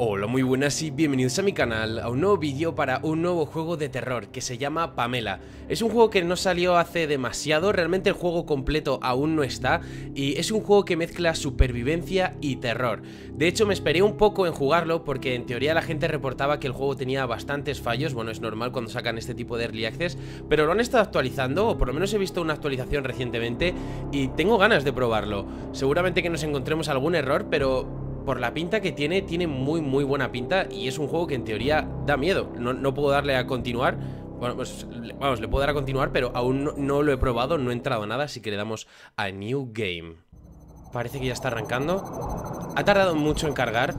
Hola muy buenas y bienvenidos a mi canal a un nuevo vídeo para un nuevo juego de terror que se llama Pamela Es un juego que no salió hace demasiado, realmente el juego completo aún no está Y es un juego que mezcla supervivencia y terror De hecho me esperé un poco en jugarlo porque en teoría la gente reportaba que el juego tenía bastantes fallos Bueno es normal cuando sacan este tipo de early access Pero lo han estado actualizando o por lo menos he visto una actualización recientemente Y tengo ganas de probarlo Seguramente que nos encontremos algún error pero por la pinta que tiene, tiene muy muy buena pinta y es un juego que en teoría da miedo. No, no puedo darle a continuar. Bueno, pues vamos, le puedo dar a continuar, pero aún no, lo he probado, no he entrado nada, así que le damos a New Game. Parece que ya está arrancando. Ha tardado mucho en cargar,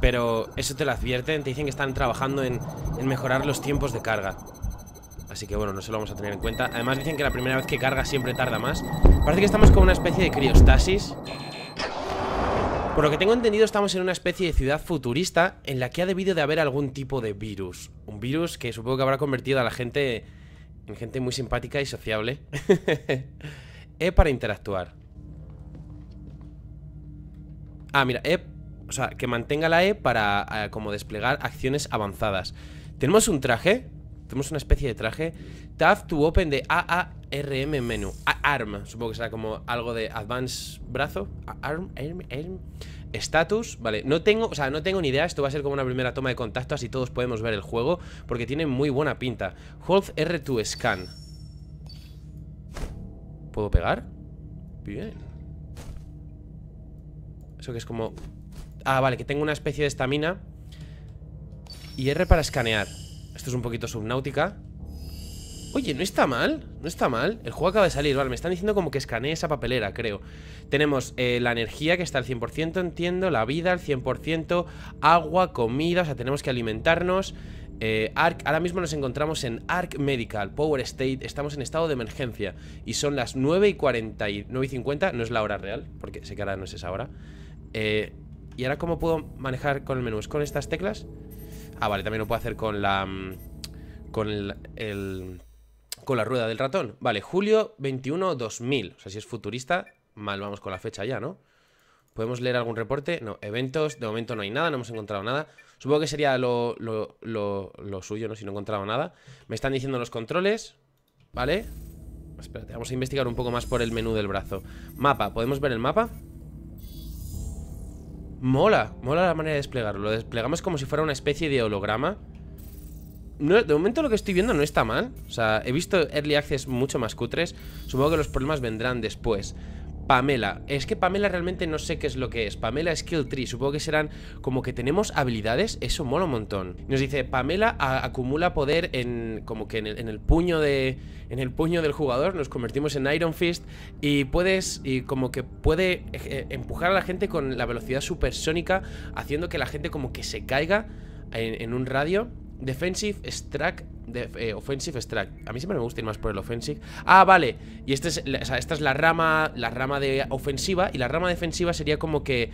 pero eso te lo advierten, te dicen que están trabajando en, en mejorar los tiempos de carga. Así que bueno, no se lo vamos a tener en cuenta Además dicen que la primera vez que carga siempre tarda más Parece que estamos con una especie de criostasis por lo que tengo entendido estamos en una especie de ciudad futurista en la que ha debido de haber algún tipo de virus. Un virus que supongo que habrá convertido a la gente en gente muy simpática y sociable. e para interactuar. Ah, mira, E... O sea, que mantenga la E para eh, como desplegar acciones avanzadas. Tenemos un traje tenemos una especie de traje. Tab to open de AARM menu. ARM. Supongo que será como algo de Advance brazo. ARM, ARM, ARM. Status, vale, no tengo, o sea, no tengo ni idea Esto va a ser como una primera toma de contacto Así todos podemos ver el juego Porque tiene muy buena pinta Hold R2 Scan ¿Puedo pegar? Bien Eso que es como... Ah, vale, que tengo una especie de estamina Y R para escanear esto es un poquito subnáutica Oye, no está mal, no está mal El juego acaba de salir, vale, me están diciendo como que escaneé esa papelera, creo Tenemos eh, la energía que está al 100%, entiendo La vida al 100%, agua, comida O sea, tenemos que alimentarnos eh, Arc, ahora mismo nos encontramos en Arc Medical, Power State Estamos en estado de emergencia Y son las 9 y 40, y y 50 No es la hora real, porque sé que ahora no es esa hora eh, ¿Y ahora cómo puedo manejar con el menú? ¿Es con estas teclas? Ah, vale, también lo puedo hacer con la... Mm, con el, con la rueda del ratón. Vale, julio 21, 2000. O sea, si es futurista, mal vamos con la fecha ya, ¿no? ¿Podemos leer algún reporte? No, eventos, de momento no hay nada, no hemos encontrado nada. Supongo que sería lo, suyo, ¿no? Si no he encontrado nada. Me están diciendo los controles, ¿vale? Espérate, vamos a investigar un poco más por el menú del brazo. Mapa, ¿podemos ver el mapa? Mola, mola la manera de desplegarlo. Lo desplegamos como si fuera una especie de holograma. de momento lo que estoy viendo no está mal. O sea, he visto Early Access mucho más cutres. Supongo que los problemas vendrán después. Pamela. Es que Pamela realmente no sé qué es lo que es. Pamela Skill Tree. Supongo que serán como que tenemos habilidades. Eso mola un montón. Nos dice, Pamela acumula poder en como que en el, puño de en el puño del jugador. Nos convertimos en Iron Fist y puedes y como que puede eh, eh, empujar a la gente con la velocidad supersónica haciendo que la gente como que se caiga en un radio Defensive Strike. Eh, offensive Strike. A mí siempre me gusta ir más por el Offensive. Ah, vale. Y este es, esta es la rama. La rama de ofensiva. Y la rama defensiva sería como que.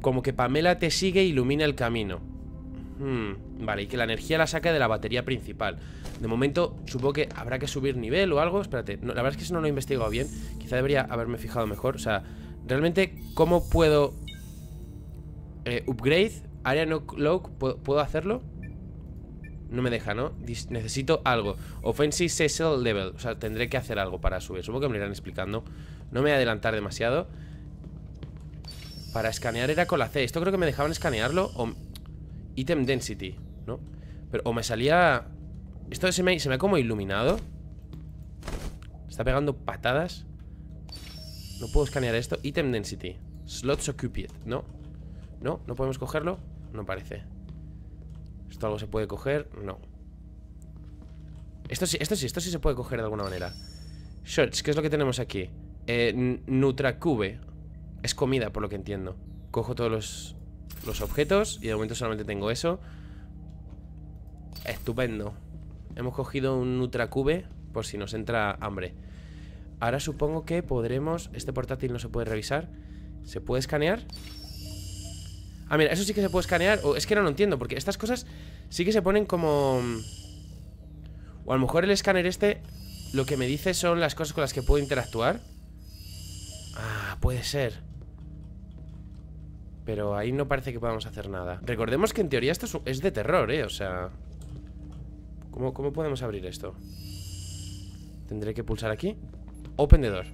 Como que Pamela te sigue e ilumina el camino. Hmm, vale, y que la energía la saca de la batería principal. De momento, supongo que habrá que subir nivel o algo. Espérate, la verdad es que eso no lo he investigado bien. Quizá debería haberme fijado mejor. O sea, realmente, ¿cómo puedo eh, upgrade? Área no ¿puedo hacerlo? No me deja, ¿no? necesito algo. Offensive Cecil Level. O sea, tendré que hacer algo para subir. Supongo que me lo irán explicando. No me voy a adelantar demasiado. Para escanear era con la C. Esto creo que me dejaban escanearlo. O... Item Density, ¿no? Pero, o me salía... Esto se me, se me ha como iluminado. Está pegando patadas. No puedo escanear esto. Item Density. Slots Occupied. No. No, no podemos cogerlo. No parece algo se puede coger? No Esto sí, esto sí, esto sí se puede coger de alguna manera Shorts, ¿qué es lo que tenemos aquí? Eh, Nutracube Es comida, por lo que entiendo Cojo todos los, los objetos Y de momento solamente tengo eso Estupendo Hemos cogido un Nutracube Por si nos entra hambre Ahora supongo que podremos... Este portátil no se puede revisar ¿Se puede escanear? A ah, mira, eso sí que se puede escanear. O es que no lo entiendo, porque estas cosas sí que se ponen como... O a lo mejor el escáner este lo que me dice son las cosas con las que puedo interactuar. Ah, puede ser. Pero ahí no parece que podamos hacer nada. Recordemos que en teoría esto es de terror, ¿eh? O sea... ¿Cómo, cómo podemos abrir esto? Tendré que pulsar aquí. Open the door.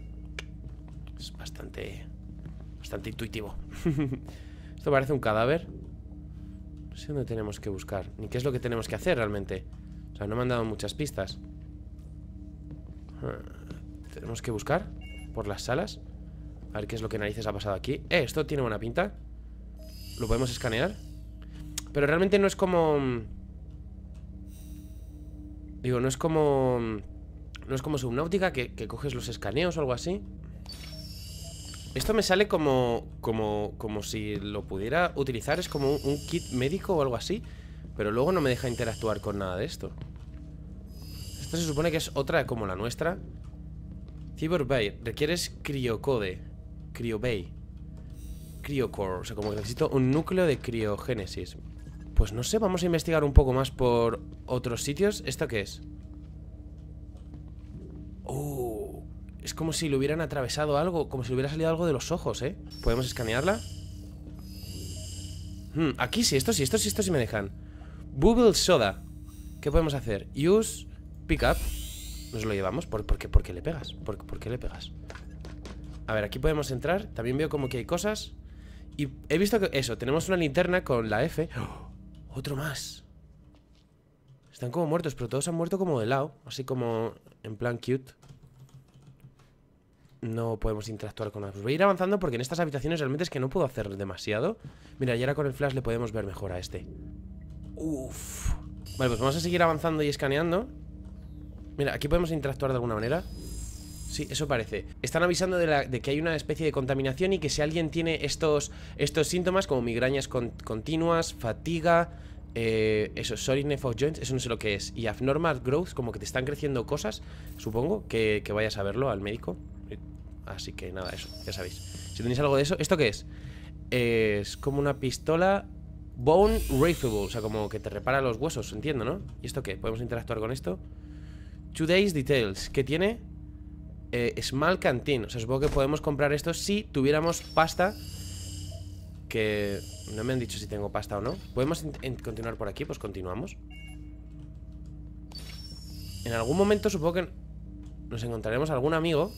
Es bastante... Bastante intuitivo. parece un cadáver. No sé dónde tenemos que buscar. Ni qué es lo que tenemos que hacer realmente. O sea, no me han dado muchas pistas. Ah, tenemos que buscar por las salas. A ver qué es lo que narices ha pasado aquí. Eh, esto tiene buena pinta. Lo podemos escanear. Pero realmente no es como... Mm, digo, no es como... Mm, no es como Subnautica, que, que coges los escaneos o algo así. Esto me sale como, como, como si lo pudiera utilizar, es como un, kit médico o algo así, pero luego no me deja interactuar con nada de esto. Esto se supone que es otra como la nuestra. Bay. requieres criocode, criobay, criocore, o sea, como que necesito un núcleo de criogénesis. Pues no sé, vamos a investigar un poco más por otros sitios. ¿Esto qué es? ¡Oh! Es como si le hubieran atravesado algo, como si le hubiera salido algo de los ojos, ¿eh? ¿Podemos escanearla? Hmm, aquí sí, esto sí, esto sí, esto sí me dejan. Bubble Soda. ¿Qué podemos hacer? Use pick up. Nos lo llevamos. ¿Por, qué, le pegas? ¿Por, qué le pegas? A ver, aquí podemos entrar. También veo como que hay cosas. Y he visto que... Eso, tenemos una linterna con la F. ¡Oh! Otro más. Están como muertos, pero todos han muerto como de lado. Así como en plan cute no podemos interactuar con más. voy a ir avanzando porque en estas habitaciones realmente es que no puedo hacer demasiado. Mira, y ahora con el flash le podemos ver mejor a este. Uf. Vale, pues vamos a seguir avanzando y escaneando. Mira, aquí podemos interactuar de alguna manera. Sí, eso parece. Están avisando de, que hay una especie de contaminación y que si alguien tiene estos, estos síntomas como migrañas continuas, fatiga, eh, eso, sorry of Joints, eso no sé lo que es. Y Abnormal Growth, como que te están creciendo cosas, supongo, que, vayas a verlo al médico. Así que nada, eso, ya sabéis. Si tenéis algo de eso, ¿esto qué es? es como una pistola Bone wraithable o sea, como que te repara los huesos, entiendo, ¿no? ¿Y esto qué? ¿Podemos interactuar con esto? Today's Details, ¿qué tiene? Eh, small Canteen, o sea, supongo que podemos comprar esto si tuviéramos pasta que no me han dicho si tengo pasta o no ¿Podemos continuar por aquí? Pues continuamos En algún momento supongo que Nos encontraremos algún amigo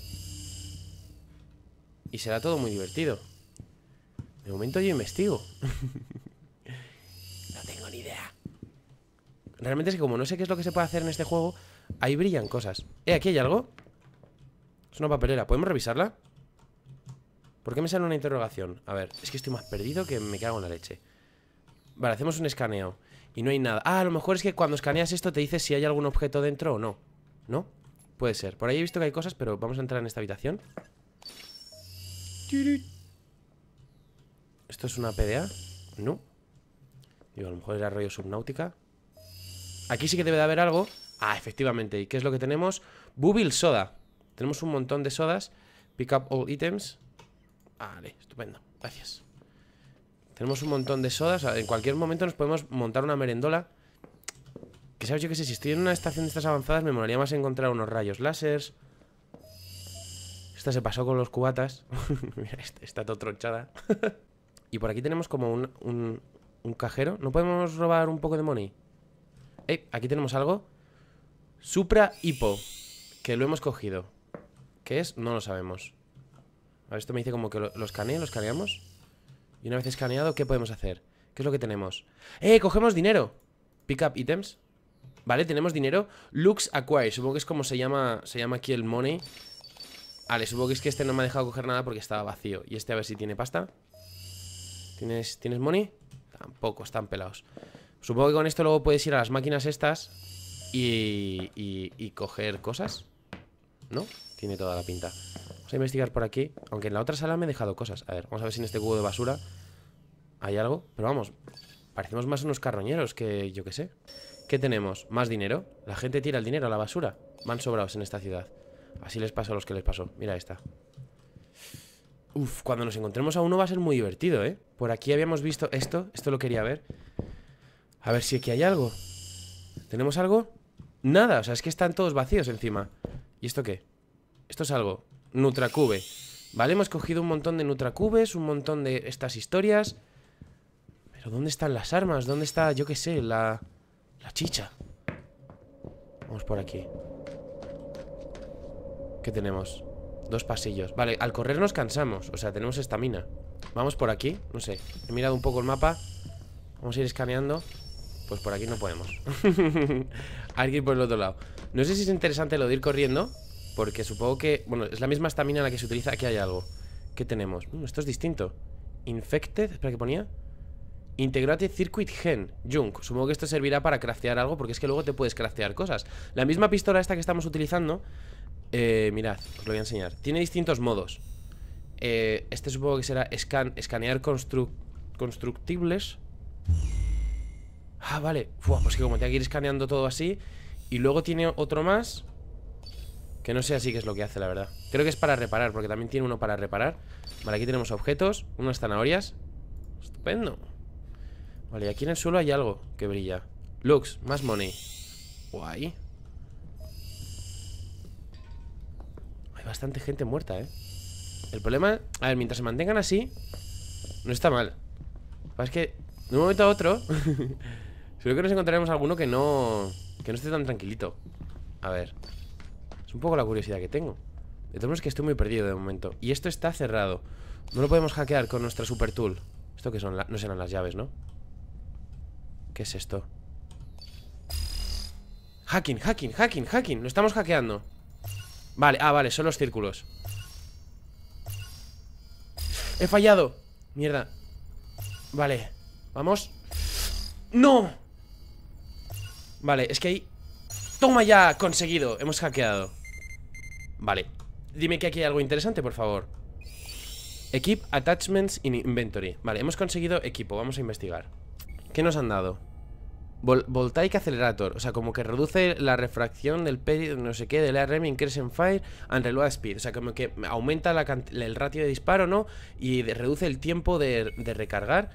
Y será todo muy divertido De momento yo investigo No tengo ni idea Realmente es que como no sé qué es lo que se puede hacer en este juego Ahí brillan cosas Eh, aquí hay algo Es una papelera, ¿podemos revisarla? ¿Por qué me sale una interrogación? A ver, es que estoy más perdido que me cago en la leche. Vale, hacemos un escaneo. Y no hay nada. Ah, a lo mejor es que cuando escaneas esto te dice si hay algún objeto dentro o no. ¿No? Puede ser. Por ahí he visto que hay cosas, pero vamos a entrar en esta habitación. ¿Esto es una PDA? No. Digo, a lo mejor era rollo subnáutica. Aquí sí que debe de haber algo. Ah, efectivamente. ¿Y qué es lo que tenemos? Bubil soda. Tenemos un montón de sodas. Pick up all items. Ah, vale, estupendo, gracias Tenemos un montón de sodas En cualquier momento nos podemos montar una merendola Que sabes yo que sé Si estoy en una estación de estas avanzadas Me molaría más encontrar unos rayos láser Esta se pasó con los cubatas Mira, está todo tronchada Y por aquí tenemos como un, cajero ¿No podemos robar un poco de money? Ey, eh, aquí tenemos algo Supra Hipo Que lo hemos cogido ¿Qué es? No lo sabemos a ver, esto me dice como que lo, lo los lo escaneamos. Y una vez escaneado, ¿qué podemos hacer? ¿Qué es lo que tenemos? ¡Eh! ¡Cogemos dinero! Pick up items. Vale, tenemos dinero. Lux Acquire. Supongo que es como se llama, se llama aquí el money. Vale, supongo que es que este no me ha dejado coger nada porque estaba vacío. Y este a ver si tiene pasta. ¿Tienes, ¿tienes money? Tampoco, están pelados. Supongo que con esto luego puedes ir a las máquinas estas y, y, y coger cosas. ¿No? Tiene toda la pinta a investigar por aquí. Aunque en la otra sala me he dejado cosas. A ver, vamos a ver si en este cubo de basura hay algo. Pero vamos, parecemos más unos carroñeros que yo qué sé. ¿Qué tenemos? ¿Más dinero? La gente tira el dinero a la basura. Van sobrados en esta ciudad. Así les paso a los que les pasó. Mira esta. Uf, cuando nos encontremos a uno va a ser muy divertido, ¿eh? Por aquí habíamos visto esto. Esto lo quería ver. A ver si aquí hay algo. ¿Tenemos algo? Nada, o sea, es que están todos vacíos encima. ¿Y esto qué? Esto es algo. Nutracube. ¿Vale? Hemos cogido un montón de Nutracubes, un montón de estas historias. Pero ¿dónde están las armas? ¿Dónde está, yo qué sé, la... la chicha? Vamos por aquí. ¿Qué tenemos? Dos pasillos. Vale, al correr nos cansamos. O sea, tenemos esta mina. Vamos por aquí. No sé. He mirado un poco el mapa. Vamos a ir escaneando. Pues por aquí no podemos. Hay que ir por el otro lado. No sé si es interesante lo de ir corriendo. Porque supongo que... Bueno, es la misma estamina en la que se utiliza. Aquí hay algo. ¿Qué tenemos? Mm, esto es distinto. Infected. Espera, ¿qué ponía? Integrated Circuit Gen. Junk. Supongo que esto servirá para craftear algo. Porque es que luego te puedes craftear cosas. La misma pistola esta que estamos utilizando. Eh, mirad, os lo voy a enseñar. Tiene distintos modos. Eh, este supongo que será scan, escanear constructibles. Ah, vale. pues que como tengo que ir escaneando todo así. Y luego tiene otro más que no sé así que es lo que hace, la verdad Creo que es para reparar, porque también tiene uno para reparar Vale, aquí tenemos objetos, unas zanahorias Estupendo Vale, aquí en el suelo hay algo que brilla Lux, más money Guay Hay bastante gente muerta, eh El problema... A ver, mientras se mantengan así No está mal pasa Es que de un momento a otro Creo que nos encontraremos alguno que no... Que no esté tan tranquilito A ver es un poco la curiosidad que tengo. De todos es que estoy muy perdido de momento. Y esto está cerrado. No lo podemos hackear con nuestra super tool. ¿Esto que son? No serán las llaves, ¿no? ¿Qué es esto? Hacking, hacking, hacking, hacking. Lo estamos hackeando. Vale, ah, vale, son los círculos. He fallado. Mierda. Vale, vamos. ¡No! Vale, es que ahí... ¡Toma ya! Conseguido. Hemos hackeado. Vale, dime que aquí hay algo interesante, por favor Equip, attachments, inventory Vale, hemos conseguido equipo, vamos a investigar ¿Qué nos han dado? Voltaic Accelerator, o sea, como que reduce la refracción del periodo, no sé qué, del ARM, increase in fire and reload speed. O sea, como que aumenta el ratio de disparo, ¿no? Y reduce el tiempo de, recargar.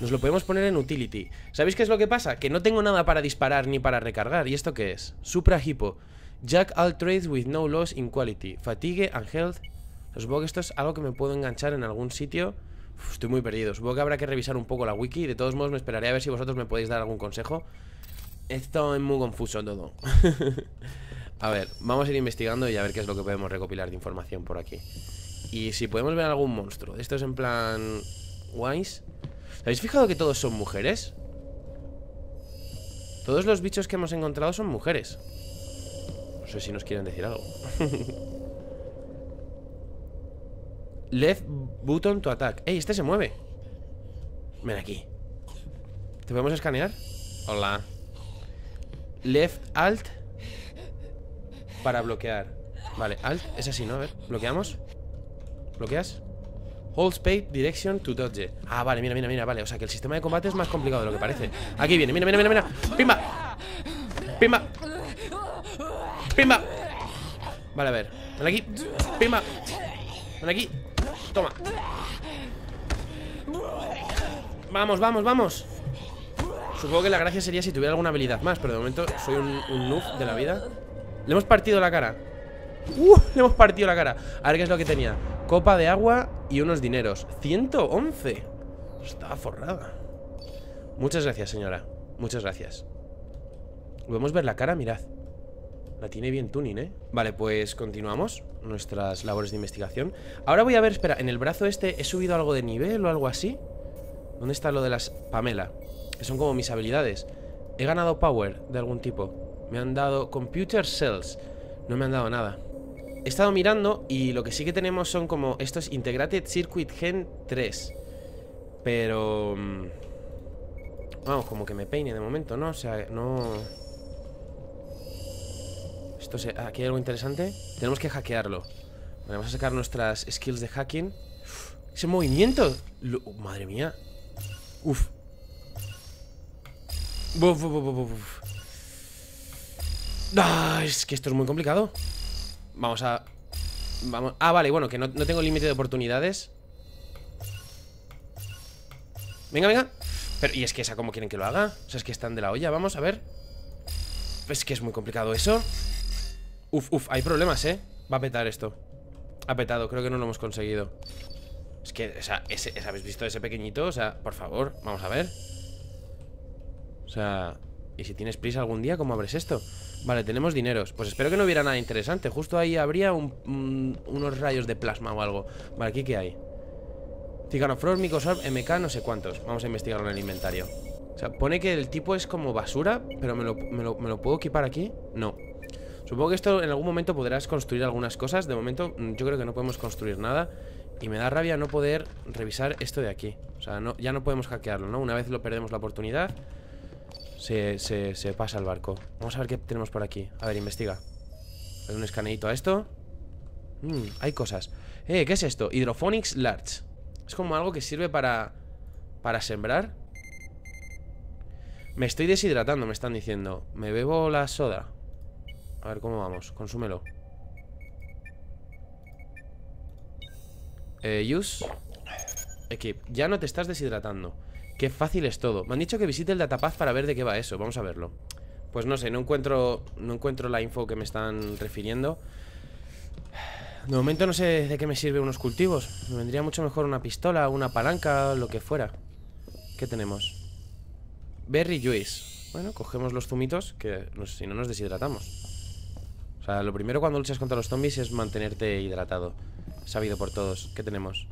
Nos lo podemos poner en utility. ¿Sabéis qué es lo que pasa? Que no tengo nada para disparar ni para recargar. ¿Y esto qué es? Supra hipo Jack all trades with no loss in quality. Fatigue and health. Supongo que esto es algo que me puedo enganchar en algún sitio. estoy muy perdido. Supongo que habrá que revisar un poco la wiki. De todos modos, me esperaré a ver si vosotros me podéis dar algún consejo. Esto es muy confuso todo. a ver, vamos a ir investigando y a ver qué es lo que podemos recopilar de información por aquí. Y si podemos ver algún monstruo. Esto es en plan... Wise. ¿Habéis fijado que todos son mujeres? Todos los bichos que hemos encontrado son mujeres. No sé si nos quieren decir algo. Left button to attack. ¡Ey, este se mueve! Ven aquí. ¿Te podemos escanear? Hola. Left alt para bloquear. Vale, alt es así, ¿no? A ver, bloqueamos. ¿Bloqueas? Hold space direction to dodge. Ah, vale, mira, mira, mira, vale. O sea que el sistema de combate es más complicado de lo que parece. Aquí viene, mira, mira, mira, mira. ¡Pimba! ¡Pimba! ¡Pimba! Vale, a ver. Ven aquí. ¡Pimba! Ven aquí. Toma. Vamos, vamos, vamos. Supongo que la gracia sería si tuviera alguna habilidad más, pero de momento soy un, un de la vida. Le hemos partido la cara. Uh, le hemos partido la cara. A ver qué es lo que tenía. Copa de agua y unos dineros. 111. Estaba forrada. Muchas gracias, señora. Muchas gracias. Podemos ver la cara, mirad. La tiene bien tuning, ¿eh? Vale, pues continuamos nuestras labores de investigación. Ahora voy a ver, espera, en el brazo este he subido algo de nivel o algo así. ¿Dónde está lo de las Pamela? Que son como mis habilidades. He ganado power de algún tipo. Me han dado computer cells. No me han dado nada. He estado mirando y lo que sí que tenemos son como estos Integrated Circuit Gen 3. Pero... Mm, vamos, como que me peine de momento, ¿no? O sea, no... Entonces, eh, aquí hay algo interesante. Tenemos que hackearlo. vamos a sacar nuestras skills de hacking. ese movimiento. Uh, madre mía. Uf. Ah, es que esto es muy complicado. Vamos a... Vamos, ah, vale, bueno, que no, no tengo límite de oportunidades. Venga, venga. Pero, y es que esa, ¿cómo quieren que lo haga? O sea, es que están de la olla. Vamos, a ver. Es que es muy complicado eso. Uf, uf, hay problemas, ¿eh? Va a petar esto Ha petado, creo que no lo hemos conseguido Es que, o sea, ¿habéis visto ese pequeñito? O sea, por favor, vamos a ver O sea... ¿Y si tienes prisa algún día, cómo abres esto? Vale, tenemos dineros Pues espero que no hubiera nada interesante Justo ahí habría unos rayos de plasma o algo Vale, ¿aquí qué hay? Ticanofrost, Microsoft, MK, no sé cuántos Vamos a investigarlo en el inventario O sea, pone que el tipo es como basura Pero me lo puedo equipar aquí No Supongo que esto en algún momento podrás construir algunas cosas. De momento mm, yo creo que no podemos construir nada. Y me da rabia no poder revisar esto de aquí. O sea, ya no podemos hackearlo, ¿no? Una vez lo perdemos la oportunidad, se, pasa el barco. Vamos a ver qué tenemos por aquí. A ver, investiga. Hay un escaneito a esto. Mm, hay cosas. Eh, ¿qué es esto? Hydrophonics Large. Es como algo que sirve para... Para sembrar. Me estoy deshidratando, me están diciendo. Me bebo la soda. A ver, ¿cómo vamos? Consúmelo. Eh, use. Equip. Ya no te estás deshidratando. Qué fácil es todo. Me han dicho que visite el datapaz para ver de qué va eso. Vamos a verlo. Pues no sé, no encuentro, no encuentro la info que me están refiriendo. De momento no sé de qué me sirven unos cultivos. Me vendría mucho mejor una pistola, una palanca, lo que fuera. ¿Qué tenemos? Berry juice. Bueno, cogemos los zumitos, que si no nos deshidratamos. O sea, lo primero cuando luchas contra los zombies es mantenerte hidratado. Sabido por todos. ¿Qué tenemos?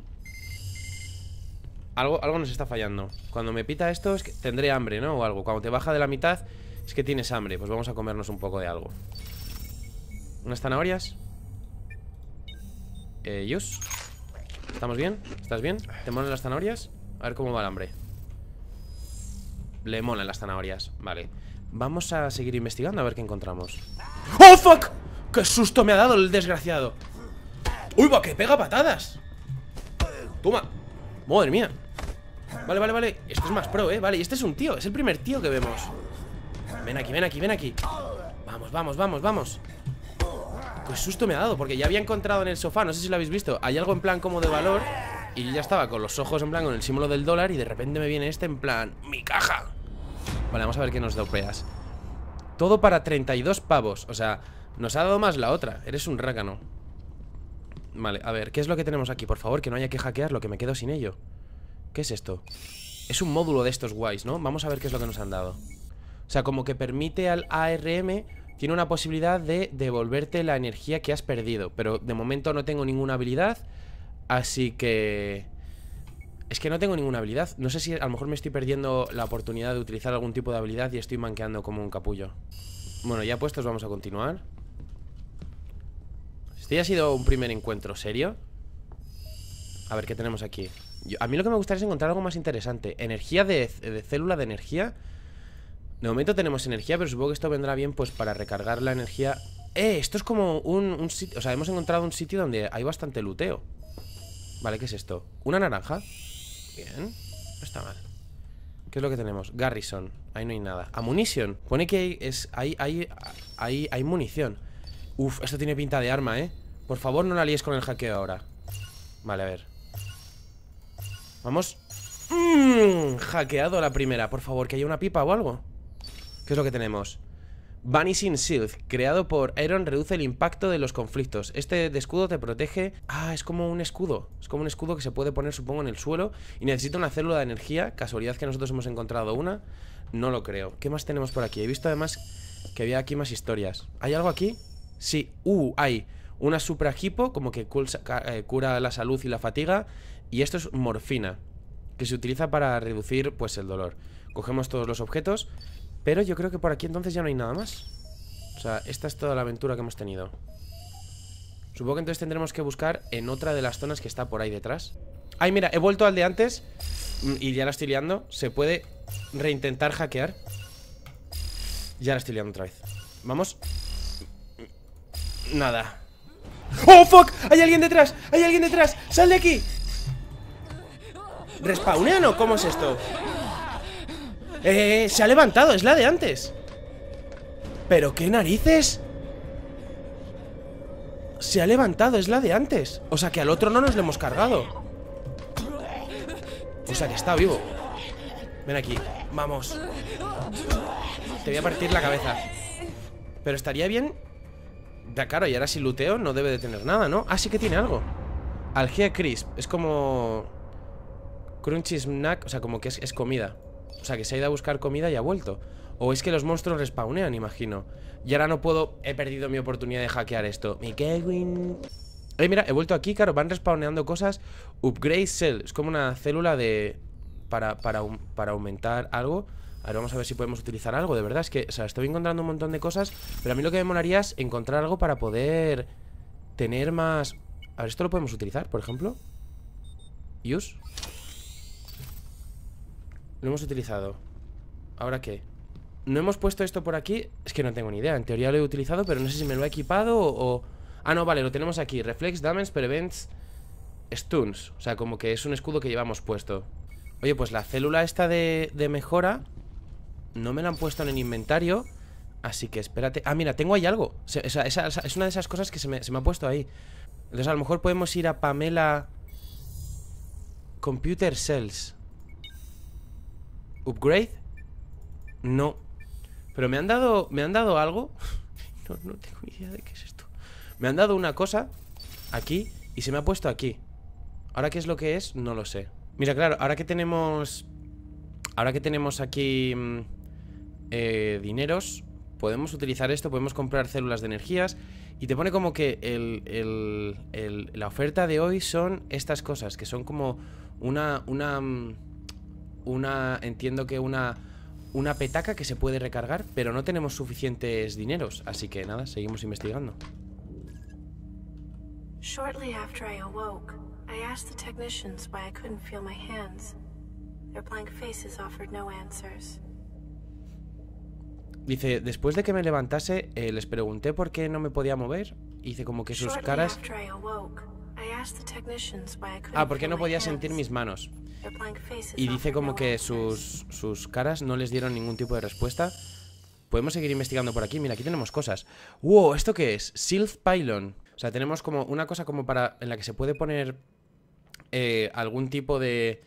Algo, algo nos está fallando. Cuando me pita esto es que tendré hambre, ¿no? O algo. Cuando te baja de la mitad es que tienes hambre. Pues vamos a comernos un poco de algo. ¿Unas zanahorias? Eh, ¿Estamos bien? ¿Estás bien? ¿Te molan las zanahorias? A ver cómo va el hambre. Le molan las zanahorias. Vale. Vamos a seguir investigando a ver qué encontramos. ¡Oh, fuck! ¡Qué susto me ha dado el desgraciado! ¡Uy, va, que pega patadas! ¡Toma! ¡Madre mía! Vale, vale, vale Esto es más pro, ¿eh? Vale, y este es un tío Es el primer tío que vemos Ven aquí, ven aquí, ven aquí Vamos, vamos, vamos, vamos Pues susto me ha dado Porque ya había encontrado en el sofá No sé si lo habéis visto Hay algo en plan como de valor Y ya estaba con los ojos en plan Con el símbolo del dólar Y de repente me viene este en plan ¡Mi caja! Vale, vamos a ver qué nos dopeas Todo para 32 pavos O sea... Nos ha dado más la otra. Eres un rácano. Vale, a ver, ¿qué es lo que tenemos aquí? Por favor, que no haya que hackear lo que me quedo sin ello. ¿Qué es esto? Es un módulo de estos guays, ¿no? Vamos a ver qué es lo que nos han dado. O sea, como que permite al ARM... Tiene una posibilidad de devolverte la energía que has perdido. Pero de momento no tengo ninguna habilidad. Así que... Es que no tengo ninguna habilidad. No sé si a lo mejor me estoy perdiendo la oportunidad de utilizar algún tipo de habilidad y estoy manqueando como un capullo. Bueno, ya puestos vamos a continuar ya ha sido un primer encuentro serio. A ver, ¿qué tenemos aquí? a mí lo que me gustaría es encontrar algo más interesante. Energía de, célula de energía. De momento tenemos energía, pero supongo que esto vendrá bien pues para recargar la energía. ¡Eh! Esto es como un, sitio... O sea, hemos encontrado un sitio donde hay bastante luteo. Vale, ¿qué es esto? ¿Una naranja? Bien. No está mal. ¿Qué es lo que tenemos? Garrison. Ahí no hay nada. Amunición, Pone que es, hay, hay, hay, hay munición. Uf, esto tiene pinta de arma, ¿eh? Por favor, no la líes con el hackeo ahora. Vale, a ver. Vamos. ¡Mmm! Hackeado la primera. Por favor, que haya una pipa o algo. ¿Qué es lo que tenemos? Vanishing Shield, creado por Iron, reduce el impacto de los conflictos. Este escudo te protege... Ah, es como un escudo. Es como un escudo que se puede poner, supongo, en el suelo. Y necesita una célula de energía. Casualidad que nosotros hemos encontrado una. No lo creo. ¿Qué más tenemos por aquí? He visto además que había aquí más historias. ¿Hay algo aquí? Sí. Uh, hay... Una suprahipo, como que eh, cura la salud y la fatiga. Y esto es morfina, que se utiliza para reducir pues el dolor. Cogemos todos los objetos, pero yo creo que por aquí entonces ya no hay nada más. O sea, esta es toda la aventura que hemos tenido. Supongo que entonces tendremos que buscar en otra de las zonas que está por ahí detrás. Ay, mira, he vuelto al de antes mm, y ya la estoy liando. Se puede reintentar hackear. Ya la estoy liando otra vez. Vamos. Nada. ¡Oh, fuck! ¡Hay alguien detrás! ¡Hay alguien detrás! ¡Sal de aquí! ¿Respawnean o cómo es esto? Eh, eh, eh, se ha levantado, es la de antes ¿Pero qué narices? Se ha levantado, es la de antes O sea que al otro no nos lo hemos cargado O sea que está vivo Ven aquí, vamos Te voy a partir la cabeza Pero estaría bien Da claro, y ahora si luteo no debe de tener nada, ¿no? Ah, sí que tiene algo. Algea crisp. Es como... Crunchy snack. O sea, como que es, comida. O sea, que se ha ido a buscar comida y ha vuelto. O es que los monstruos respawnean, imagino. Y ahora no puedo... He perdido mi oportunidad de hackear esto. Mi Kevin... Eh, mira, he vuelto aquí, claro, van respawneando cosas. Upgrade cell. Es como una célula de... Para, para, para aumentar algo. A ver, vamos a ver si podemos utilizar algo, de verdad Es que, o sea, estoy encontrando un montón de cosas Pero a mí lo que me molaría es encontrar algo para poder Tener más... A ver, ¿esto lo podemos utilizar, por ejemplo? Use Lo hemos utilizado ¿Ahora qué? No hemos puesto esto por aquí Es que no tengo ni idea, en teoría lo he utilizado Pero no sé si me lo he equipado o... Ah, no, vale, lo tenemos aquí Reflex, Damage, Prevents Stuns O sea, como que es un escudo que llevamos puesto Oye, pues la célula esta de mejora no me la han puesto en el inventario Así que espérate Ah, mira, tengo ahí algo Es una de esas cosas que se me, ha puesto ahí Entonces a lo mejor podemos ir a Pamela Computer Cells ¿Upgrade? No Pero me han dado, me han dado algo no, no tengo idea de qué es esto Me han dado una cosa Aquí Y se me ha puesto aquí Ahora qué es lo que es, no lo sé Mira, claro, ahora que tenemos... Ahora que tenemos aquí... Mm, eh, dineros, podemos utilizar esto, podemos comprar células de energías y te pone como que el, la oferta de hoy son estas cosas, que son como una, una, mm, una, entiendo que una, una petaca que se puede recargar, pero no tenemos suficientes dineros, así que nada, seguimos investigando. Shortly after I awoke, I the technicians why couldn't feel my hands. Their blank faces offered no answers. Dice, después de que me levantase, eh, les pregunté por qué no me podía mover. Y dice como que sus caras... Ah, porque no podía sentir mis manos. Y dice como que sus, sus caras no les dieron ningún tipo de respuesta. Podemos seguir investigando por aquí. Mira, aquí tenemos cosas. ¡Wow! ¿Esto qué es? Silth Pylon. O sea, tenemos como una cosa como para... En la que se puede poner eh, algún tipo de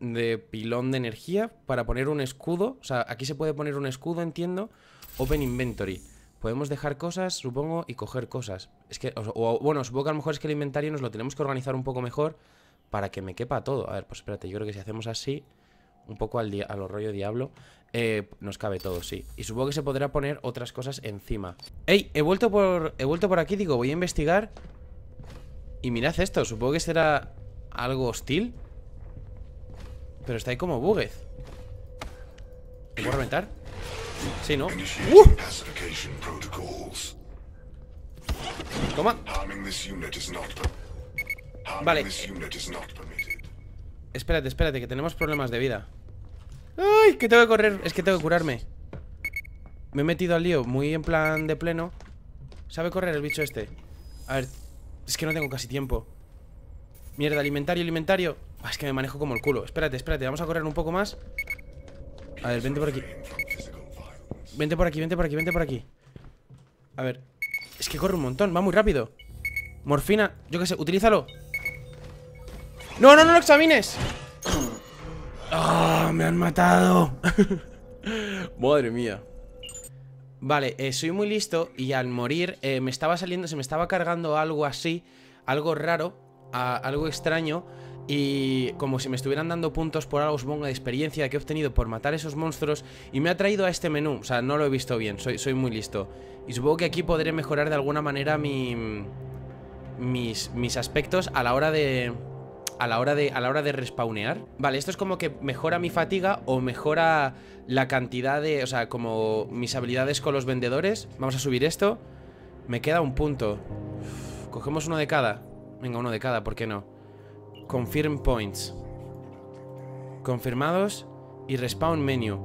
de pilón de energía para poner un escudo. O sea, aquí se puede poner un escudo, entiendo. Open Inventory. Podemos dejar cosas, supongo, y coger cosas. Es que, o, bueno, supongo que a lo mejor es que el inventario nos lo tenemos que organizar un poco mejor para que me quepa todo. A ver, pues espérate, yo creo que si hacemos así, un poco al rollo diablo, eh, nos cabe todo, sí. Y supongo que se podrá poner otras cosas encima. ¡Ey! He vuelto por, he vuelto por aquí, digo, voy a investigar. Y mirad esto, supongo que será algo hostil. Pero está ahí como Buguez. ¿Te puedo reventar? Sí, ¿no? ¡Uh! Vale. Espérate, espérate, que tenemos problemas de vida. ¡Ay! Que tengo que correr. Es que tengo que curarme. Me he metido al lío muy en plan de pleno. ¿Sabe correr el bicho este? A ver. Es que no tengo casi tiempo. Mierda, alimentario, alimentario. Es que me manejo como el culo. Espérate, espérate. Vamos a correr un poco más. A ver, vente por aquí. Vente por aquí, vente por aquí, vente por aquí. A ver. Es que corre un montón. Va muy rápido. Morfina. Yo qué sé. Utilízalo. No, no, no lo examines. ¡Ah! me han matado. Madre mía. Vale, eh, soy muy listo y al morir eh, me estaba saliendo, se me estaba cargando algo así, algo raro, algo extraño y como si me estuvieran dando puntos por algo, supongo, de experiencia que he obtenido por matar esos monstruos y me ha traído a este menú, o sea, no lo he visto bien, soy, soy muy listo. Y supongo que aquí podré mejorar de alguna manera mi, mis, mis aspectos a la hora de... A la, hora de, a la hora de respawnear Vale, esto es como que mejora mi fatiga O mejora la cantidad de O sea, como mis habilidades con los vendedores Vamos a subir esto Me queda un punto Cogemos uno de cada Venga, uno de cada, ¿por qué no? Confirm Points. Confirmados y Respawn Menu.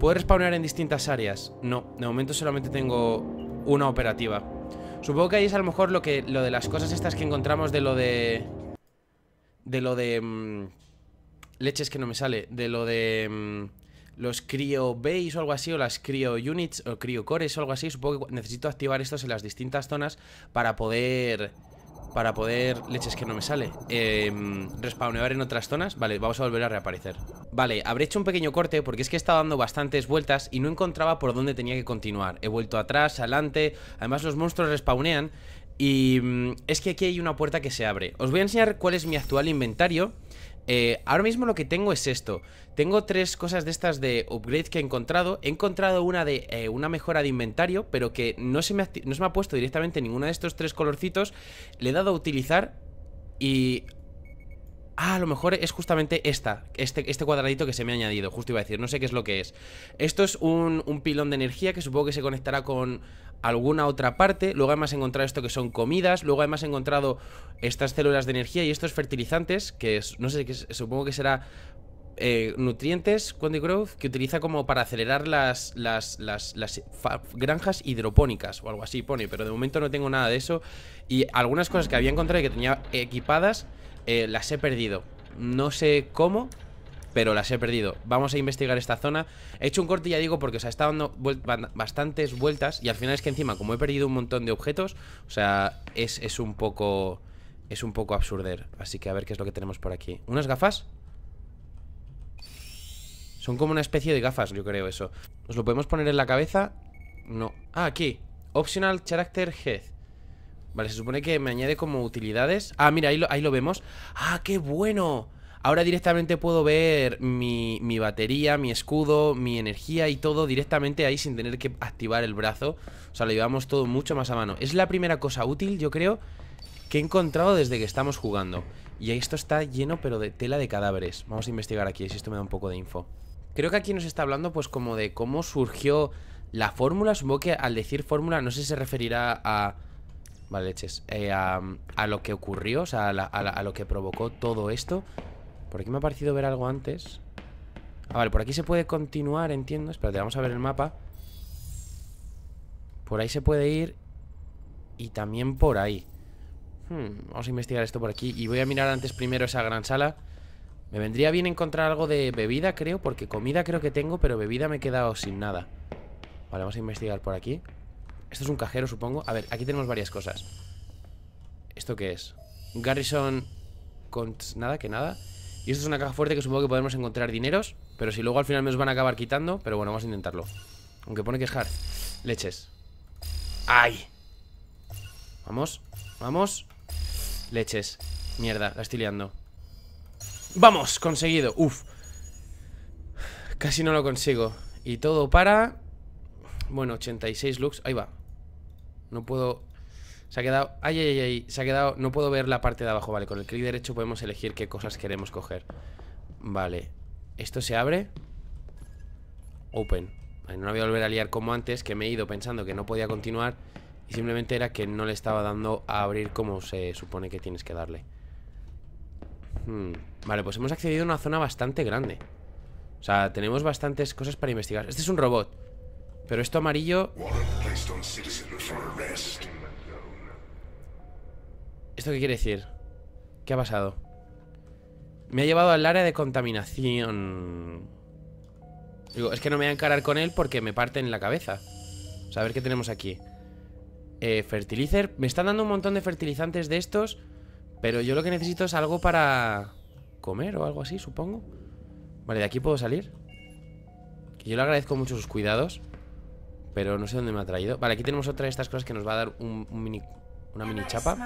¿Puedo respawnar en distintas áreas? No, de momento solamente tengo una operativa. Supongo que ahí es a lo mejor lo que lo de las cosas estas que encontramos de lo de... De lo de... Mm, leches que no me sale. De lo de... Mm, los Cryo Base o algo así, o las Cryo Units o Cryo Cores o algo así. Supongo que necesito activar estos en las distintas zonas para poder para poder... Leches que no me sale. Eh, respawnear en otras zonas. Vale, vamos a volver a reaparecer. Vale, habré hecho un pequeño corte porque es que he estado dando bastantes vueltas y no encontraba por dónde tenía que continuar. He vuelto atrás, adelante. Además los monstruos respawnean. Y mm, es que aquí hay una puerta que se abre. Os voy a enseñar cuál es mi actual inventario. Eh, ahora mismo lo que tengo es esto. Tengo tres cosas de estas de upgrade que he encontrado. He encontrado una de eh, una mejora de inventario, pero que no se, me no se me ha puesto directamente ninguno de estos tres colorcitos. Le he dado a utilizar y Ah, a lo mejor es justamente esta, este, este cuadradito que se me ha añadido, justo iba a decir, no sé qué es lo que es. Esto es un, pilón de energía que supongo que se conectará con alguna otra parte, luego además he encontrado esto que son comidas, luego además he encontrado estas células de energía y estos fertilizantes, que no sé, qué supongo que será eh, nutrientes, grow que utiliza como para acelerar las, las, las, las granjas hidropónicas o algo así, pone, pero de momento no tengo nada de eso. Y algunas cosas que había encontrado y que tenía equipadas eh, las he perdido. No sé cómo, pero las he perdido. Vamos a investigar esta zona. He hecho un corte, ya digo, porque se ha estado dando bastantes vueltas y al final es que encima, como he perdido un montón de objetos, o sea, es, un poco... Es un poco absurder. Así que a ver qué es lo que tenemos por aquí. ¿Unas gafas? Son como una especie de gafas, yo creo, eso. ¿Nos lo podemos poner en la cabeza? No. Ah, aquí. Optional Character Head. Vale, se supone que me añade como utilidades Ah, mira, ahí lo, ahí lo vemos ¡Ah, qué bueno! Ahora directamente puedo ver mi, mi, batería, mi escudo, mi energía y todo directamente ahí sin tener que activar el brazo. O sea, lo llevamos todo mucho más a mano. Es la primera cosa útil, yo creo, que he encontrado desde que estamos jugando. Y esto está lleno, pero de tela de cadáveres. Vamos a investigar aquí, si esto me da un poco de info. Creo que aquí nos está hablando pues como de cómo surgió la fórmula. Supongo que al decir fórmula no sé si se referirá a Vale, leches. Eh, a, lo que ocurrió, o sea, a, lo que provocó todo esto. Por aquí me ha parecido ver algo antes. Ah, vale, por aquí se puede continuar, entiendo. Espérate, vamos a ver el mapa. Por ahí se puede ir. Y también por ahí. Hmm, vamos a investigar esto por aquí. Y voy a mirar antes primero esa gran sala. Me vendría bien encontrar algo de bebida, creo, porque comida creo que tengo, pero bebida me he quedado sin nada. Vale, vamos a investigar por aquí. Esto es un cajero, supongo. A ver, aquí tenemos varias cosas. ¿Esto qué es? Garrison nada que nada. Y esto es una caja fuerte que supongo que podemos encontrar dineros. Pero si luego al final nos van a acabar quitando. Pero bueno, vamos a intentarlo. Aunque pone que es Leches. ¡Ay! Vamos, vamos. Leches. Mierda, la estoy ¡Vamos! Conseguido. Uf. Casi no lo consigo. Y todo para... Bueno, 86 looks Ahí va. No puedo... Se ha quedado... Ay, ay, ay, se ha quedado... No puedo ver la parte de abajo, vale Con el clic derecho podemos elegir qué cosas queremos coger Vale Esto se abre Open vale, No la voy a volver a liar como antes Que me he ido pensando que no podía continuar Y simplemente era que no le estaba dando a abrir Como se supone que tienes que darle hmm, Vale, pues hemos accedido a una zona bastante grande O sea, tenemos bastantes cosas para investigar Este es un robot pero esto amarillo... ¿Esto qué quiere decir? ¿Qué ha pasado? Me ha llevado al área de contaminación. Digo, es que no me voy a encarar con él porque me parten la cabeza. Saber a ver qué tenemos aquí. Eh, fertilizer. Me están dando un montón de fertilizantes de estos. Pero yo lo que necesito es algo para comer o algo así, supongo. Vale, de aquí puedo salir. yo le agradezco mucho sus cuidados. Pero no sé dónde me ha traído. Vale, aquí tenemos otra de estas cosas que nos va a dar un, mini, una mini chapa.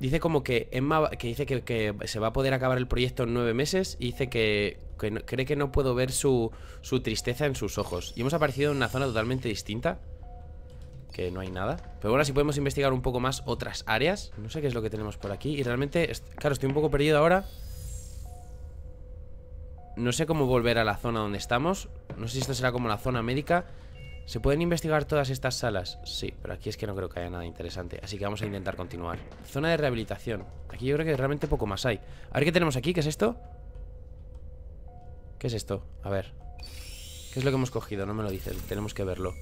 Dice como que Emma, que dice que, que, se va a poder acabar el proyecto en nueve meses y dice que, que cree que no puedo ver su, su tristeza en sus ojos. Y hemos aparecido en una zona totalmente distinta que no hay nada Pero bueno, si podemos investigar un poco más otras áreas No sé qué es lo que tenemos por aquí Y realmente, claro, estoy un poco perdido ahora No sé cómo volver a la zona donde estamos No sé si esto será como la zona médica ¿Se pueden investigar todas estas salas? Sí, pero aquí es que no creo que haya nada interesante Así que vamos a intentar continuar Zona de rehabilitación Aquí yo creo que realmente poco más hay A ver qué tenemos aquí, ¿qué es esto? ¿Qué es esto? A ver ¿Qué es lo que hemos cogido? No me lo dices, tenemos que verlo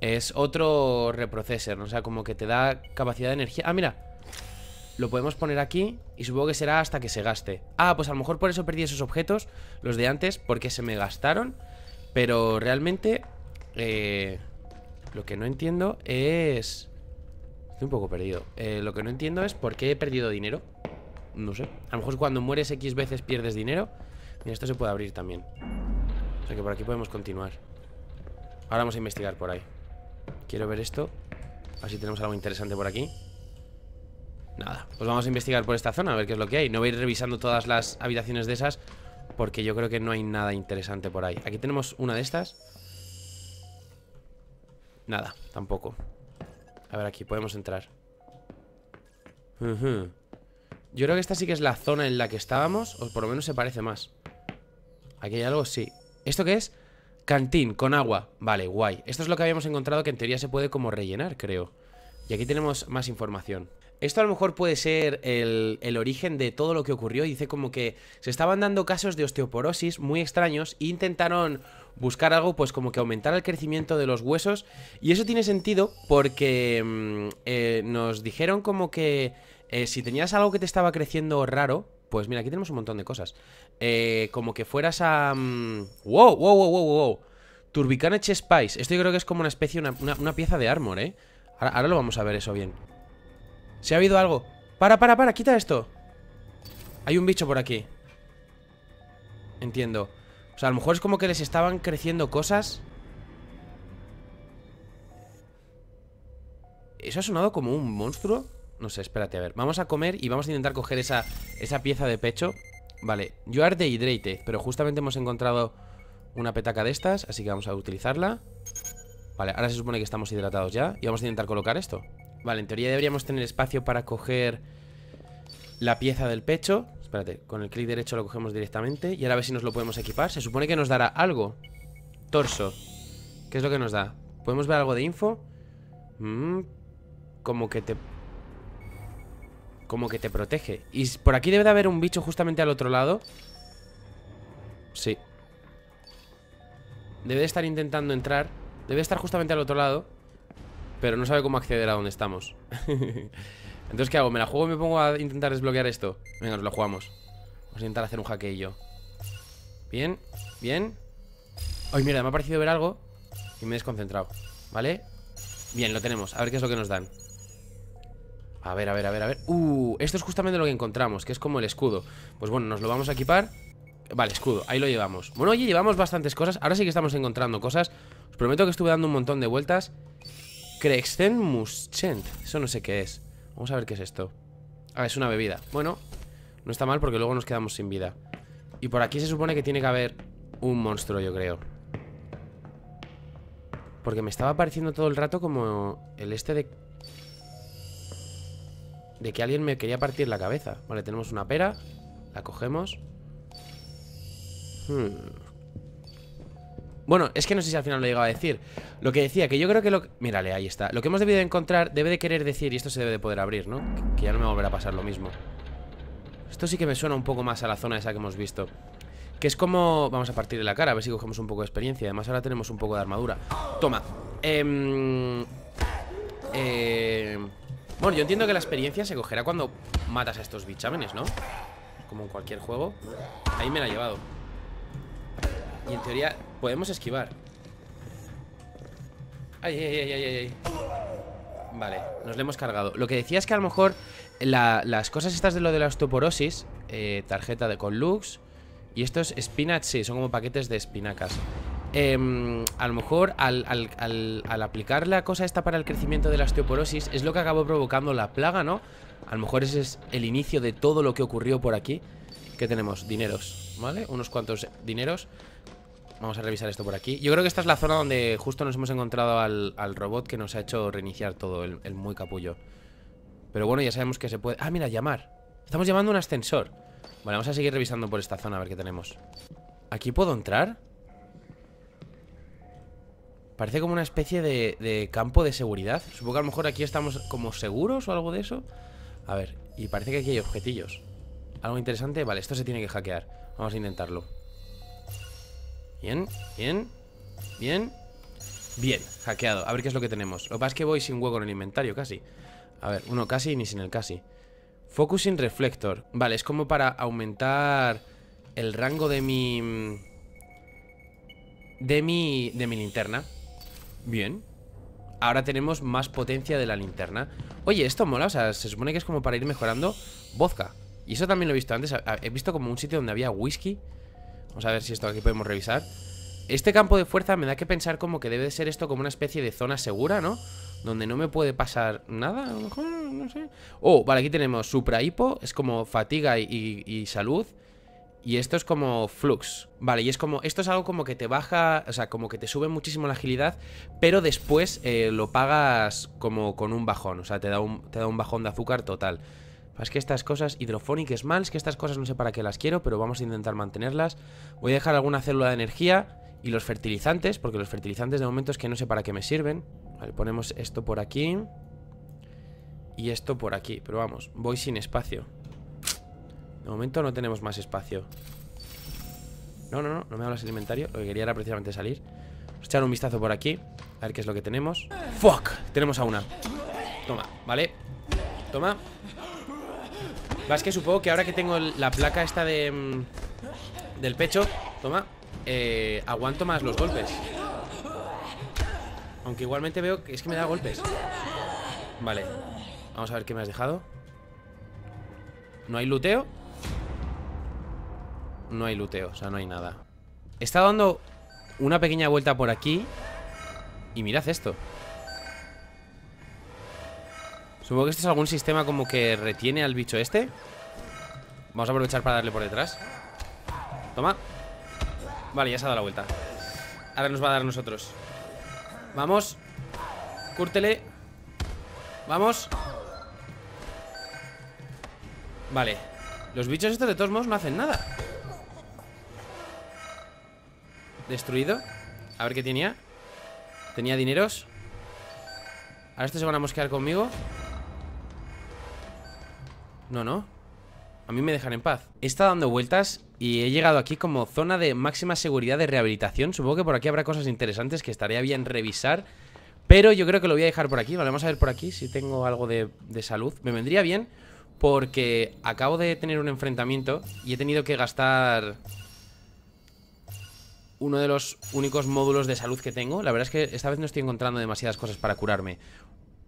es otro reprocesor, ¿no? o sea, como que te da capacidad de energía. Ah, mira. Lo podemos poner aquí y supongo que será hasta que se gaste. Ah, pues a lo mejor por eso perdí esos objetos, los de antes, porque se me gastaron. Pero realmente eh, lo que no entiendo es... Estoy un poco perdido. Eh, lo que no entiendo es por qué he perdido dinero. No sé. A lo mejor cuando mueres X veces pierdes dinero. Mira, esto se puede abrir también. O sea que por aquí podemos continuar. Ahora vamos a investigar por ahí. Quiero ver esto A ver si tenemos algo interesante por aquí Nada, pues vamos a investigar por esta zona A ver qué es lo que hay No voy a ir revisando todas las habitaciones de esas Porque yo creo que no hay nada interesante por ahí Aquí tenemos una de estas Nada, tampoco A ver aquí, podemos entrar Yo creo que esta sí que es la zona en la que estábamos O por lo menos se parece más Aquí hay algo, sí ¿Esto qué es? Cantín, con agua. Vale, guay. Esto es lo que habíamos encontrado que en teoría se puede como rellenar, creo. Y aquí tenemos más información. Esto a lo mejor puede ser el, origen de todo lo que ocurrió. Dice como que se estaban dando casos de osteoporosis muy extraños e intentaron buscar algo pues como que aumentara el crecimiento de los huesos. Y eso tiene sentido porque mm, eh, nos dijeron como que eh, si tenías algo que te estaba creciendo raro, pues mira, aquí tenemos un montón de cosas como que fueras a... wow, wow, wow, wow, wow. Turbicane Spice. Esto yo creo que es como una especie, una, pieza de armor, ¿eh? Ahora, lo vamos a ver eso bien. Se ha habido algo. Para, para, para, quita esto. Hay un bicho por aquí. Entiendo. O sea, a lo mejor es como que les estaban creciendo cosas. ¿Eso ha sonado como un monstruo? No sé, espérate, a ver. Vamos a comer y vamos a intentar coger esa, esa pieza de pecho. Vale, yo are dehydrated Pero justamente hemos encontrado una petaca de estas Así que vamos a utilizarla Vale, ahora se supone que estamos hidratados ya Y vamos a intentar colocar esto Vale, en teoría deberíamos tener espacio para coger La pieza del pecho Espérate, con el clic derecho lo cogemos directamente Y ahora a ver si nos lo podemos equipar Se supone que nos dará algo Torso ¿Qué es lo que nos da? ¿Podemos ver algo de info? Mm, como que te como que te protege Y por aquí debe de haber un bicho justamente al otro lado Sí Debe de estar intentando entrar Debe de estar justamente al otro lado Pero no sabe cómo acceder a donde estamos Entonces, ¿qué hago? ¿Me la juego y me pongo a intentar desbloquear esto? Venga, nos lo jugamos Vamos a intentar hacer un hackeillo Bien, bien Ay, mierda, me ha parecido ver algo Y me he desconcentrado, ¿vale? Bien, lo tenemos, a ver qué es lo que nos dan a ver, a ver, a ver, a ver Uh, esto es justamente lo que encontramos, que es como el escudo Pues bueno, nos lo vamos a equipar Vale, escudo, ahí lo llevamos Bueno, oye, llevamos bastantes cosas, ahora sí que estamos encontrando cosas Os prometo que estuve dando un montón de vueltas Crexten Muschent Eso no sé qué es Vamos a ver qué es esto Ah, es una bebida Bueno, no está mal porque luego nos quedamos sin vida Y por aquí se supone que tiene que haber un monstruo, yo creo Porque me estaba apareciendo todo el rato como el este de de que alguien me quería partir la cabeza. Vale, tenemos una pera. La cogemos. Hmm. Bueno, es que no sé si al final lo he llegado a decir. Lo que decía, que yo creo que lo... Mírale, ahí está. Lo que hemos debido encontrar debe de querer decir, y esto se debe de poder abrir, ¿no? Que ya no me volverá a pasar lo mismo. Esto sí que me suena un poco más a la zona esa que hemos visto. Que es como... Vamos a partir de la cara, a ver si cogemos un poco de experiencia. Además ahora tenemos un poco de armadura. Toma. Em, eh... Eh... Bueno, yo entiendo que la experiencia se cogerá cuando matas a estos bichámenes, ¿no? Como en cualquier juego. Ahí me la ha llevado. Y en teoría podemos esquivar. Ay, ay, ay, ay, ay. Vale, nos le hemos cargado. Lo que decía es que a lo mejor las cosas estas de lo de la osteoporosis, eh, tarjeta de Conlux y estos spinach, sí, son como paquetes de espinacas. Em, a lo mejor al, aplicar la cosa esta para el crecimiento de la osteoporosis es lo que acabó provocando la plaga, ¿no? A lo mejor ese es el inicio de todo lo que ocurrió por aquí. ¿Qué tenemos? Dineros, ¿vale? Unos cuantos dineros. Vamos a revisar esto por aquí. Yo creo que esta es la zona donde justo nos hemos encontrado al, robot que nos ha hecho reiniciar todo, el, muy capullo. Pero bueno, ya sabemos que se puede... Ah, mira, llamar. Estamos llamando a un ascensor. Vale, vamos a seguir revisando por esta zona a ver qué tenemos. ¿Aquí puedo entrar? Parece como una especie de, campo de seguridad. Supongo que a lo mejor aquí estamos como seguros o algo de eso. A ver, y parece que aquí hay objetillos. ¿Algo interesante? Vale, esto se tiene que hackear. Vamos a intentarlo. Bien, bien, bien. Bien, hackeado. A ver qué es lo que tenemos. Lo que pasa es que voy sin hueco en el inventario, casi. A ver, uno casi ni sin el casi. Focusing Reflector. Vale, es como para aumentar el rango de mi... De mi... De mi linterna. Bien. Ahora tenemos más potencia de la linterna. Oye, esto mola, o sea, se supone que es como para ir mejorando vodka. Y eso también lo he visto antes. He visto como un sitio donde había whisky. Vamos a ver si esto aquí podemos revisar. Este campo de fuerza me da que pensar como que debe de ser esto como una especie de zona segura, ¿no? Donde no me puede pasar nada, o, lo no sé. Oh, vale, aquí tenemos supra hipo, es como fatiga y salud. Y esto es como flux, ¿vale? Y es como, esto es algo como que te baja, o sea, como que te sube muchísimo la agilidad, pero después eh, lo pagas como con un bajón, o sea, te da un, te da un bajón de azúcar total. Es que estas cosas, hidrofónicas mal, es que estas cosas no sé para qué las quiero, pero vamos a intentar mantenerlas. Voy a dejar alguna célula de energía y los fertilizantes, porque los fertilizantes de momento es que no sé para qué me sirven. Vale, ponemos esto por aquí y esto por aquí, pero vamos, voy sin espacio. De momento no tenemos más espacio No, no, no, no me hablas el inventario Lo que quería era precisamente salir echar un vistazo por aquí A ver qué es lo que tenemos ¡Fuck! Tenemos a una Toma, ¿vale? Toma Vas que supongo que ahora que tengo la placa esta de... Mm, del pecho Toma eh, Aguanto más los golpes Aunque igualmente veo que es que me da golpes Vale Vamos a ver qué me has dejado No hay luteo no hay luteo, o sea, no hay nada Está dando una pequeña vuelta por aquí Y mirad esto Supongo que este es algún sistema como que retiene al bicho este Vamos a aprovechar para darle por detrás Toma Vale, ya se ha dado la vuelta Ahora nos va a dar a nosotros Vamos Cúrtele Vamos Vale Los bichos estos de todos modos no hacen nada Destruido A ver qué tenía Tenía dineros Ahora estos se van a mosquear conmigo No, no A mí me dejan en paz He estado dando vueltas y he llegado aquí como zona de máxima seguridad de rehabilitación Supongo que por aquí habrá cosas interesantes que estaría bien revisar Pero yo creo que lo voy a dejar por aquí Vale, vamos a ver por aquí si tengo algo de, de salud Me vendría bien porque acabo de tener un enfrentamiento y he tenido que gastar uno de los únicos módulos de salud que tengo. La verdad es que esta vez no estoy encontrando demasiadas cosas para curarme.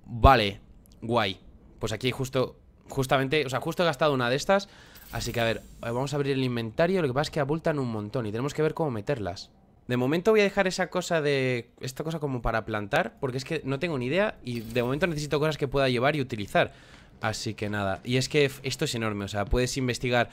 Vale, guay. Pues aquí justo, justamente, o sea, justo he gastado una de estas. Así que a ver, eh, vamos a abrir el inventario. Lo que pasa es que abultan un montón y tenemos que ver cómo meterlas. De momento voy a dejar esa cosa de... Esta cosa como para plantar, porque es que no tengo ni idea y de momento necesito cosas que pueda llevar y utilizar. Así que nada, y es que esto es enorme, o sea, puedes investigar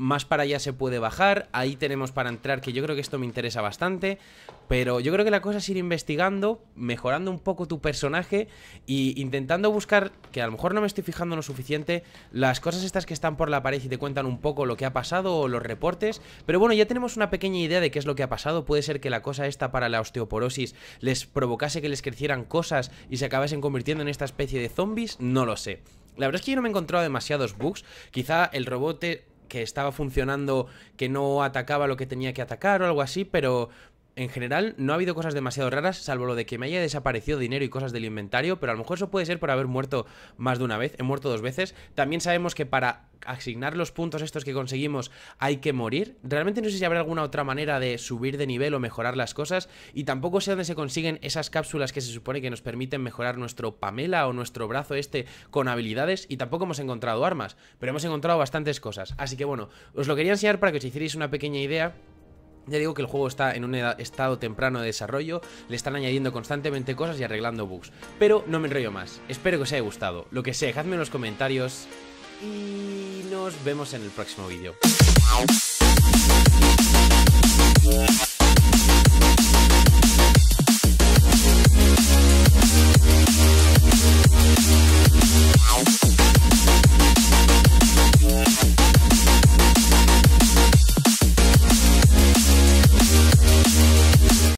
más para allá se puede bajar, ahí tenemos para entrar, que yo creo que esto me interesa bastante, pero yo creo que la cosa es ir investigando, mejorando un poco tu personaje e intentando buscar, que a lo mejor no me estoy fijando lo suficiente, las cosas estas que están por la pared y te cuentan un poco lo que ha pasado o los reportes, pero bueno, ya tenemos una pequeña idea de qué es lo que ha pasado, puede ser que la cosa esta para la osteoporosis les provocase que les crecieran cosas y se acabasen convirtiendo en esta especie de zombies, no lo sé. La verdad es que yo no me he encontrado demasiados bugs. Quizá el robot que estaba funcionando, que no atacaba lo que tenía que atacar o algo así, pero, en general no ha habido cosas demasiado raras, salvo lo de que me haya desaparecido dinero y cosas del inventario, pero a lo mejor eso puede ser por haber muerto más de una vez, he muerto dos veces. También sabemos que para asignar los puntos estos que conseguimos hay que morir. Realmente no sé si habrá alguna otra manera de subir de nivel o mejorar las cosas, y tampoco sé dónde se consiguen esas cápsulas que se supone que nos permiten mejorar nuestro Pamela o nuestro brazo este con habilidades, y tampoco hemos encontrado armas, pero hemos encontrado bastantes cosas. Así que bueno, os lo quería enseñar para que os hicierais una pequeña idea ya digo que el juego está en un estado temprano de desarrollo, le están añadiendo constantemente cosas y arreglando bugs. Pero no me enrollo más, espero que os haya gustado. Lo que sé, dejadme en los comentarios y nos vemos en el próximo vídeo.